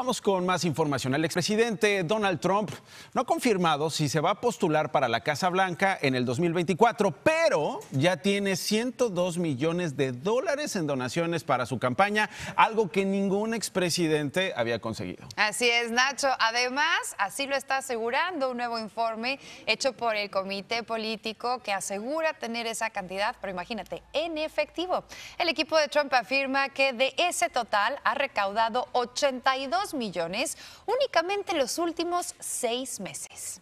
Vamos con más información. El expresidente Donald Trump no ha confirmado si se va a postular para la Casa Blanca en el 2024, pero ya tiene 102 millones de dólares en donaciones para su campaña, algo que ningún expresidente había conseguido. Así es, Nacho. Además, así lo está asegurando un nuevo informe hecho por el Comité Político que asegura tener esa cantidad, pero imagínate, en efectivo. El equipo de Trump afirma que de ese total ha recaudado 82 millones millones únicamente en los últimos seis meses.